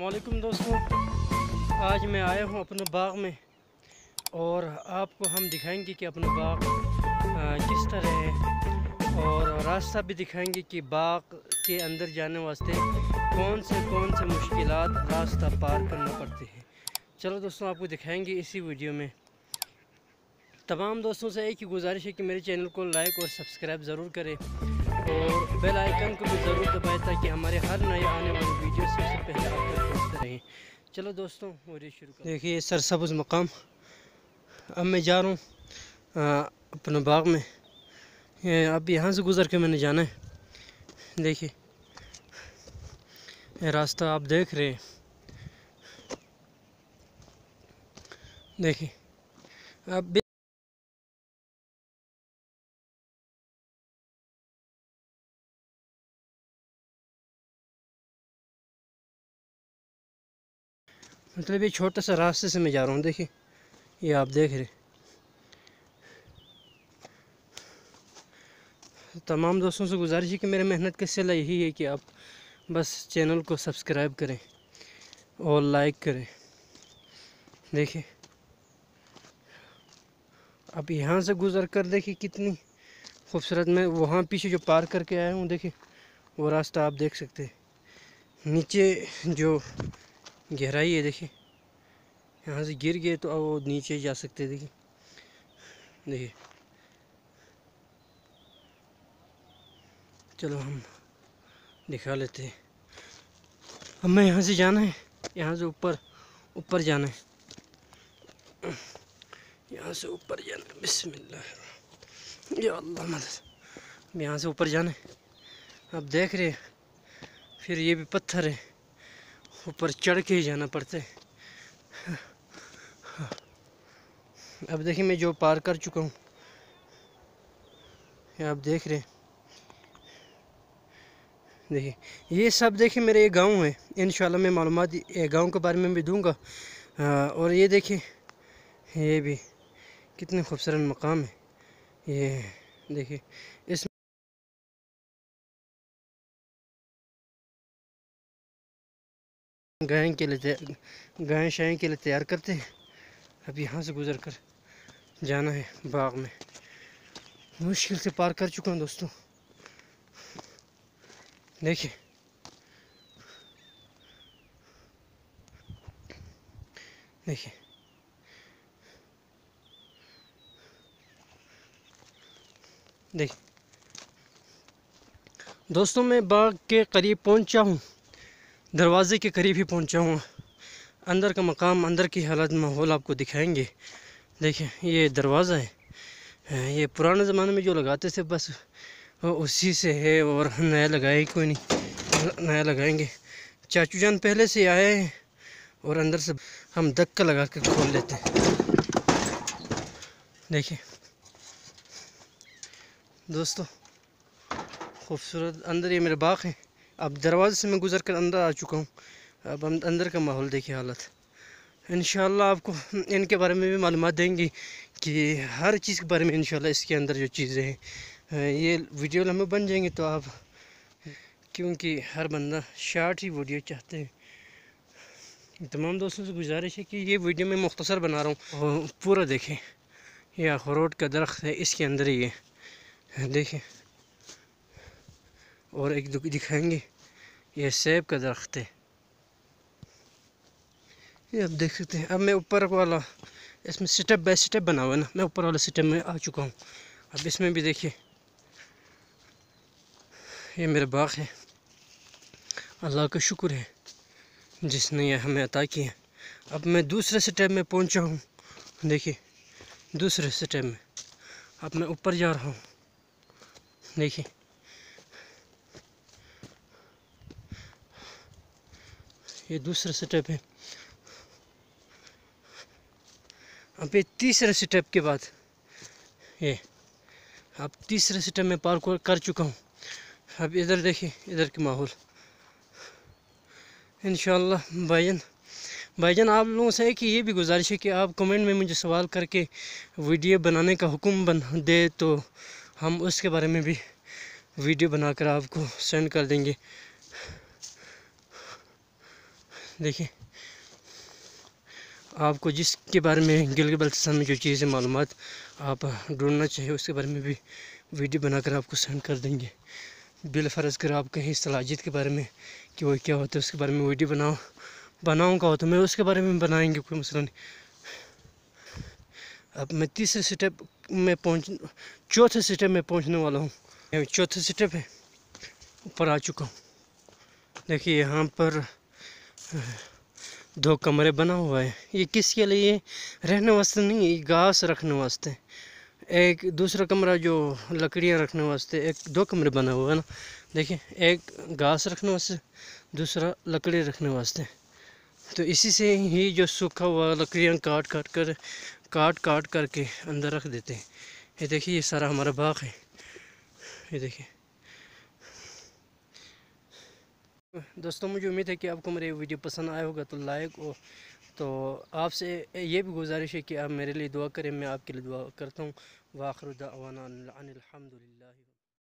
वालेकुम दोस्तों आज मैं आया हूँ अपने बाग में और आपको हम दिखाएंगे कि अपना बाग किस तरह है और रास्ता भी दिखाएंगे कि बाग के अंदर जाने वास्ते कौन से कौन से मुश्किल रास्ता पार करना पड़ते हैं चलो दोस्तों आपको दिखाएंगे इसी वीडियो में तमाम दोस्तों से एक ही गुजारिश है कि मेरे चैनल को लाइक और सब्सक्राइब ज़रूर करें और बेल आइकन को भी ज़रूर दबाए ताकि हमारे हर नए आने वाले वीडियो सबसे पहले आप तक पहुँचते रहें चलो दोस्तों वीडियो शुरू देखिए देखिए सबुज मकाम अब मैं जा रहा हूँ अपने बाग में अब यहाँ से गुज़र के मैंने जाना है देखिए रास्ता आप देख रहे हैं देखिए अब मतलब ये छोटा सा रास्ते से मैं जा रहा हूँ देखिए ये आप देख रहे तमाम दोस्तों से गुजारिश है कि मेरे मेहनत का सिला यही है कि आप बस चैनल को सब्सक्राइब करें और लाइक करें देखिए अब यहाँ से गुज़र कर देखिए कितनी खूबसूरत मैं वहाँ पीछे जो पार करके आया हूँ देखिए वो रास्ता आप देख सकते हैं नीचे जो गहराई है देखिए यहाँ से गिर गए तो अब वो नीचे जा सकते देखिए देखिए चलो हम दिखा लेते हैं हमें यहाँ से जाना है यहाँ से ऊपर ऊपर जाना है यहाँ से ऊपर जाना है बिस्मिल्लाह या यहाँ से ऊपर जाना है आप देख रहे हैं फिर ये भी पत्थर है ऊपर चढ़ के ही जाना पड़ता है अब देखिए मैं जो पार कर चुका हूँ आप देख रहे हैं देखिए ये सब देखिए मेरे ये गांव है इन मैं मालूम गांव के बारे में भी दूंगा और ये देखिए ये भी कितने खूबसूरत मकाम है ये देखिए इस गाय के लिए गाय शाय के लिए तैयार करते हैं अब यहाँ से गुज़र कर जाना है बाग में मुश्किल से पार कर चुका हूँ दोस्तों देखिए देखिए देखिए दोस्तों मैं बाग के करीब पहुंचा हूँ दरवाज़े के करीब ही पहुंचा हूँ अंदर का मकाम अंदर की हालत माहौल आपको दिखाएंगे देखिए ये दरवाज़ा है ये पुराने ज़माने में जो लगाते थे बस उसी से है और नया लगाए कोई नहीं नया लगाएंगे चाचू जान पहले से आए हैं और अंदर से हम धक्का लगा कर खोल लेते हैं देखिए दोस्तों खूबसूरत अंदर ये मेरे बाग है अब दरवाज़े से मैं गुज़र कर अंदर आ चुका हूँ अब हम अंदर का माहौल देखिए हालत इन आपको इनके बारे में भी मालूम देंगी कि हर चीज़ के बारे में इन इसके अंदर जो चीज़ें हैं ये वीडियो लंबे बन जाएंगे तो आप क्योंकि हर बंदा शार्ट ही वीडियो चाहते हैं तमाम दोस्तों से गुजारिश है कि ये वीडियो मैं मुख्तसर बना रहा हूँ पूरा देखें यह अखरोट का दरख्त है इसके अंदर ही है देखें और एक दिखाएंगे यह सेब का दरख्त है ये आप देख सकते हैं अब मैं ऊपर वाला इसमें स्टेप बाय स्टेप बना हुआ है ना मैं ऊपर वाले स्टेप में आ चुका हूँ अब इसमें भी देखिए ये मेरा बाग है अल्लाह का शुक्र है जिसने यह हमें अता किया अब मैं दूसरे स्टेप में पहुँचा हूँ देखिए दूसरे स्टेप में अब मैं ऊपर जा रहा हूँ देखिए ये दूसरा स्टेप है ये तीसरे स्टेप के बाद ये अब तीसरे स्टेप में पार कर चुका हूँ अब इधर देखिए इधर के माहौल इन भाईजन भाईजन आप लोगों से कि ये भी गुजारिश है कि आप कमेंट में मुझे सवाल करके वीडियो बनाने का हुक्म बन दे तो हम उसके बारे में भी वीडियो बनाकर आपको सेंड कर देंगे देखिए आपको जिसके बारे में गिल के बल्तिस्तान में जो चीज़ें मालूम आप ढूंढना चाहिए उसके बारे में भी वीडियो बनाकर आपको सेंड कर देंगे बिलफर्ज़ कर आप कहीं सलाहियत के बारे में कि वो क्या होता है उसके बारे में वीडियो बनाओ बनाऊँगा हो तो मैं उसके बारे में बनाएंगे कोई मसला नहीं अब मैं तीसरे स्टेप में पहुँच चौथे स्टेप में पहुँचने वाला हूँ चौथे स्टेप है ऊपर आ चुका हूँ देखिए यहाँ पर दो कमरे बना हुआ है ये किसके लिए रहने वास्ते नहीं है घास रखने वास्ते एक दूसरा कमरा जो लकड़ियाँ रखने वास्ते एक दो कमरे बना हुआ है ना देखिए एक घास रखने वास्ते दूसरा लकड़ी रखने वास्ते तो इसी से ही जो सूखा हुआ लकड़ियाँ काट काट कर काट काट करके अंदर रख देते हैं ये देखिए ये सारा हमारा बाग है ये देखिए दोस्तों मुझे उम्मीद है कि आपको मेरे वीडियो पसंद आया होगा तो लाइक और तो आपसे ये भी गुजारिश है कि आप मेरे लिए दुआ करें मैं आपके लिए दुआ करता हूँ वाखरुदा अवाना